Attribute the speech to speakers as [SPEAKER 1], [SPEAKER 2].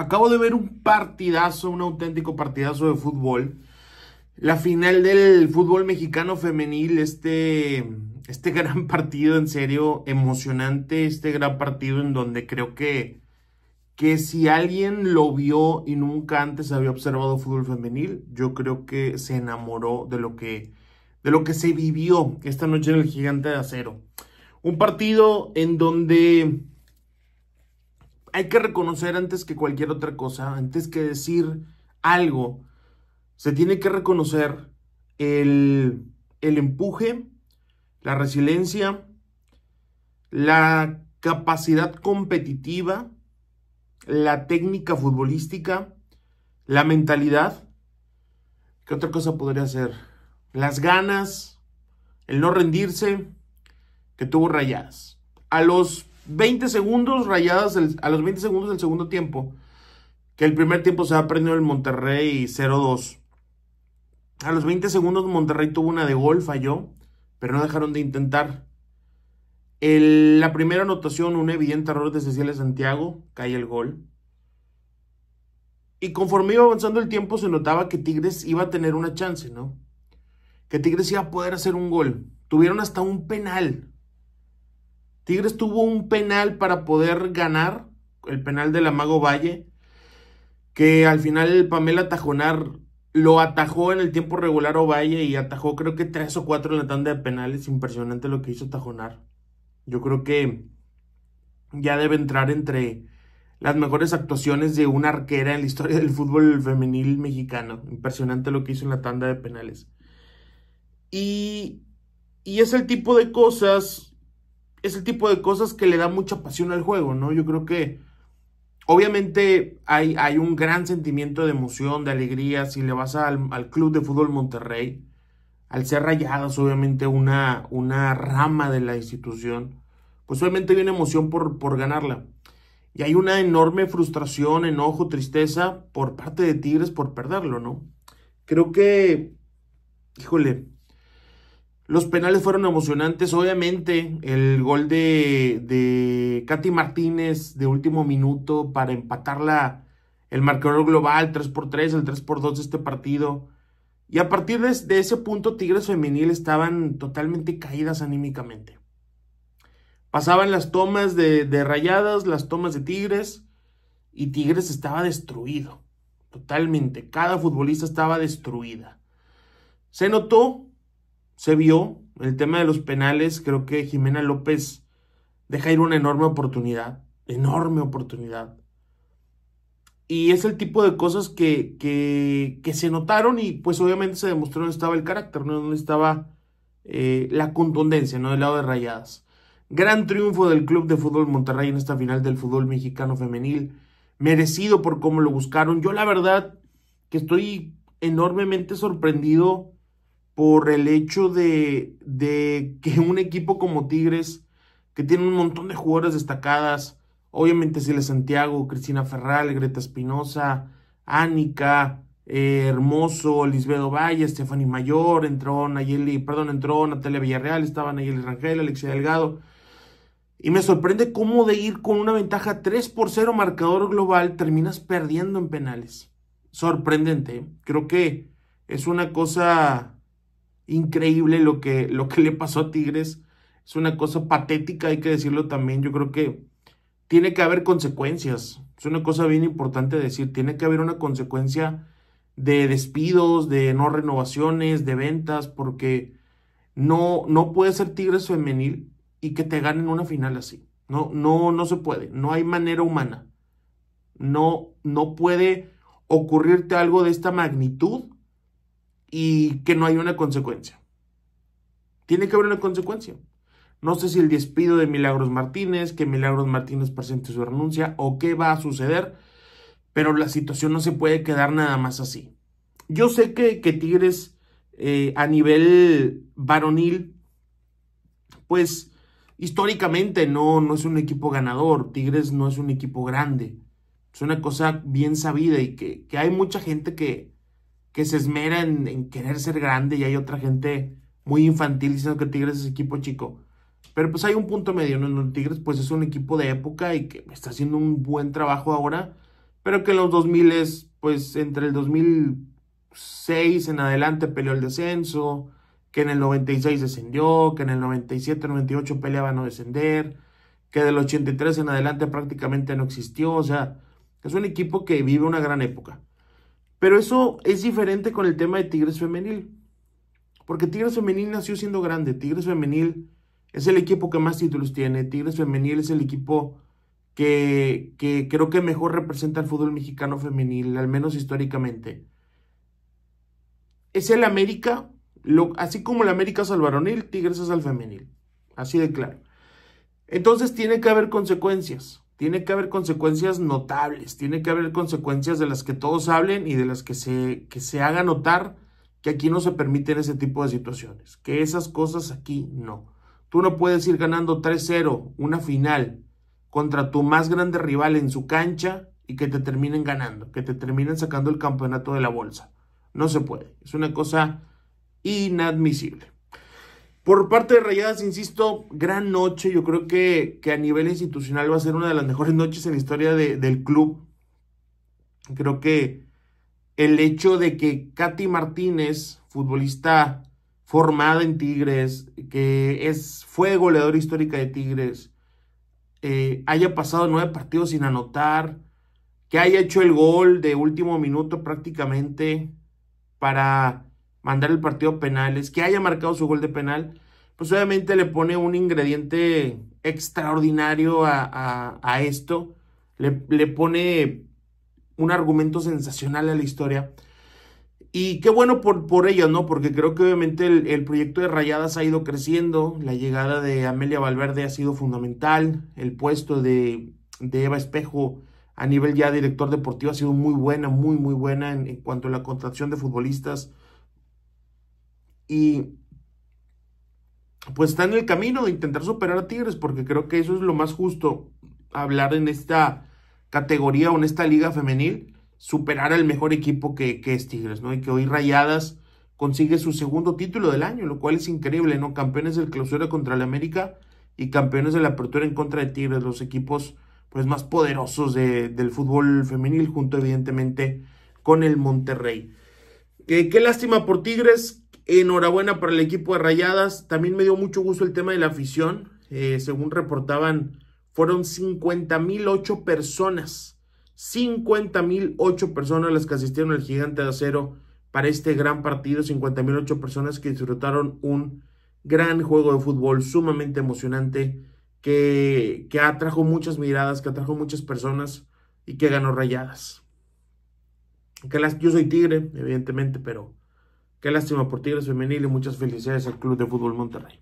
[SPEAKER 1] Acabo de ver un partidazo, un auténtico partidazo de fútbol. La final del fútbol mexicano femenil, este, este gran partido en serio emocionante, este gran partido en donde creo que, que si alguien lo vio y nunca antes había observado fútbol femenil, yo creo que se enamoró de lo que, de lo que se vivió esta noche en el Gigante de Acero. Un partido en donde hay que reconocer antes que cualquier otra cosa, antes que decir algo, se tiene que reconocer el, el empuje, la resiliencia, la capacidad competitiva, la técnica futbolística, la mentalidad. ¿Qué otra cosa podría ser? Las ganas, el no rendirse, que tuvo rayadas. A los 20 segundos rayadas a los 20 segundos del segundo tiempo. Que el primer tiempo se ha prendido el Monterrey 0-2. A los 20 segundos Monterrey tuvo una de gol, falló, pero no dejaron de intentar. la primera anotación, un evidente error de Cecilia Santiago, cae el gol. Y conforme iba avanzando el tiempo se notaba que Tigres iba a tener una chance, ¿no? Que Tigres iba a poder hacer un gol. Tuvieron hasta un penal, Tigres tuvo un penal para poder ganar, el penal de la Mago Valle, que al final Pamela Tajonar lo atajó en el tiempo regular Valle. y atajó creo que tres o cuatro en la tanda de penales. Impresionante lo que hizo Tajonar. Yo creo que ya debe entrar entre las mejores actuaciones de una arquera en la historia del fútbol femenil mexicano. Impresionante lo que hizo en la tanda de penales. Y, y es el tipo de cosas es el tipo de cosas que le da mucha pasión al juego, ¿no? Yo creo que obviamente hay, hay un gran sentimiento de emoción, de alegría, si le vas al, al Club de Fútbol Monterrey, al ser rayadas, obviamente una, una rama de la institución, pues obviamente hay una emoción por, por ganarla. Y hay una enorme frustración, enojo, tristeza por parte de Tigres por perderlo, ¿no? Creo que, híjole, los penales fueron emocionantes, obviamente. El gol de, de Katy Martínez de último minuto para empatar la, el marcador global 3 por 3 el 3 por 2 de este partido. Y a partir de, ese punto, Tigres Femenil estaban totalmente caídas anímicamente. Pasaban las tomas de, de rayadas, las tomas de Tigres, y Tigres estaba destruido, totalmente. Cada futbolista estaba destruida. Se notó se vio. El tema de los penales, creo que Jimena López deja ir una enorme oportunidad, enorme oportunidad. Y es el tipo de cosas que, se notaron y pues obviamente se demostró dónde estaba el carácter, ¿no? dónde estaba eh, la contundencia, ¿no? Del lado de Rayadas. Gran triunfo del Club de Fútbol Monterrey en esta final del fútbol mexicano femenil. Merecido por cómo lo buscaron. Yo la verdad que estoy enormemente sorprendido por el hecho de, que un equipo como Tigres, que tiene un montón de jugadores destacadas, obviamente Silvia Santiago, Cristina Ferral, Greta Espinosa, Ánica, eh, Hermoso, Lisbedo Valle, Stephanie Mayor, entró Nayeli, perdón, entró Natalia Villarreal, estaba Nayeli Rangel, Alexia Delgado. Y me sorprende cómo de ir con una ventaja 3 por 0 marcador global terminas perdiendo en penales. Sorprendente. ¿eh? Creo que es una cosa increíble lo que, lo que le pasó a Tigres. Es una cosa patética, hay que decirlo también. Yo creo que tiene que haber consecuencias. Es una cosa bien importante decir, tiene que haber una consecuencia de despidos, de no renovaciones, de ventas, porque no, no puede ser Tigres femenil y que te ganen una final así. No, no, no se puede. No hay manera humana. No, no puede ocurrirte algo de esta magnitud y que no hay una consecuencia. Tiene que haber una consecuencia. No sé si el despido de Milagros Martínez, que Milagros Martínez presente su renuncia o qué va a suceder, pero la situación no se puede quedar nada más así. Yo sé que, Tigres eh, a nivel varonil, pues históricamente no, no es un equipo ganador, Tigres no es un equipo grande. Es una cosa bien sabida y que, que hay mucha gente que, que se esmera en, querer ser grande y hay otra gente muy infantil diciendo que Tigres es equipo chico. Pero pues hay un punto medio, ¿no? El Tigres pues es un equipo de época y que está haciendo un buen trabajo ahora, pero que en los 2000 es, pues entre el 2006 en adelante peleó el descenso, que en el 96 descendió, que en el 97, 98 peleaba no descender, que del 83 en adelante prácticamente no existió, o sea, es un equipo que vive una gran época. Pero eso es diferente con el tema de Tigres Femenil. Porque Tigres Femenil nació siendo grande. Tigres Femenil es el equipo que más títulos tiene. Tigres Femenil es el equipo que, creo que mejor representa al fútbol mexicano femenil, al menos históricamente. Es el América, así como el América es al varonil, Tigres es al femenil. Así de claro. Entonces tiene que haber consecuencias tiene que haber consecuencias notables, tiene que haber consecuencias de las que todos hablen y de las que se, que se haga notar que aquí no se permiten ese tipo de situaciones, que esas cosas aquí no. Tú no puedes ir ganando 3-0 una final contra tu más grande rival en su cancha y que te terminen ganando, que te terminen sacando el campeonato de la bolsa. No se puede, es una cosa inadmisible. Por parte de Rayadas, insisto, gran noche. Yo creo que, a nivel institucional va a ser una de las mejores noches en la historia del club. Creo que el hecho de que Katy Martínez, futbolista formada en Tigres, que es, fue goleadora histórica de Tigres, eh, haya pasado nueve partidos sin anotar, que haya hecho el gol de último minuto prácticamente para mandar el partido penales, que haya marcado su gol de penal, pues obviamente le pone un ingrediente extraordinario a, esto, le, pone un argumento sensacional a la historia. Y qué bueno por, por ello, ¿no? Porque creo que obviamente el, proyecto de Rayadas ha ido creciendo, la llegada de Amelia Valverde ha sido fundamental, el puesto de, Eva Espejo a nivel ya director deportivo ha sido muy buena, muy, muy buena en, en cuanto a la contracción de futbolistas. Y pues está en el camino de intentar superar a Tigres, porque creo que eso es lo más justo, hablar en esta categoría o en esta liga femenil, superar al mejor equipo que, es Tigres, ¿no? Y que hoy Rayadas consigue su segundo título del año, lo cual es increíble, ¿no? Campeones del clausura contra el América y campeones de la apertura en contra de Tigres, los equipos pues más poderosos de, del fútbol femenil, junto evidentemente con el Monterrey. Eh, qué lástima por Tigres. Enhorabuena para el equipo de Rayadas. También me dio mucho gusto el tema de la afición. Eh, según reportaban, fueron 50.008 personas. 50.008 personas las que asistieron al Gigante de Acero para este gran partido. 50.008 personas que disfrutaron un gran juego de fútbol sumamente emocionante que atrajo muchas miradas, que atrajo muchas personas y que ganó Rayadas que las yo soy tigre, evidentemente, pero qué lástima por Tigres Femenil y muchas felicidades al Club de Fútbol Monterrey.